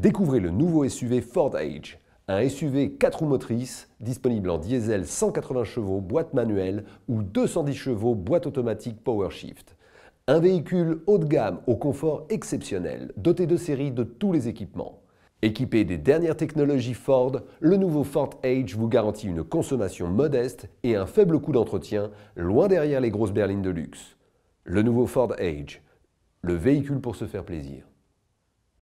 Découvrez le nouveau SUV Ford Age, un SUV 4 roues motrices disponible en diesel 180 chevaux boîte manuelle ou 210 chevaux boîte automatique PowerShift. Un véhicule haut de gamme au confort exceptionnel, doté de série de tous les équipements. Équipé des dernières technologies Ford, le nouveau Ford Age vous garantit une consommation modeste et un faible coût d'entretien, loin derrière les grosses berlines de luxe. Le nouveau Ford Age, le véhicule pour se faire plaisir.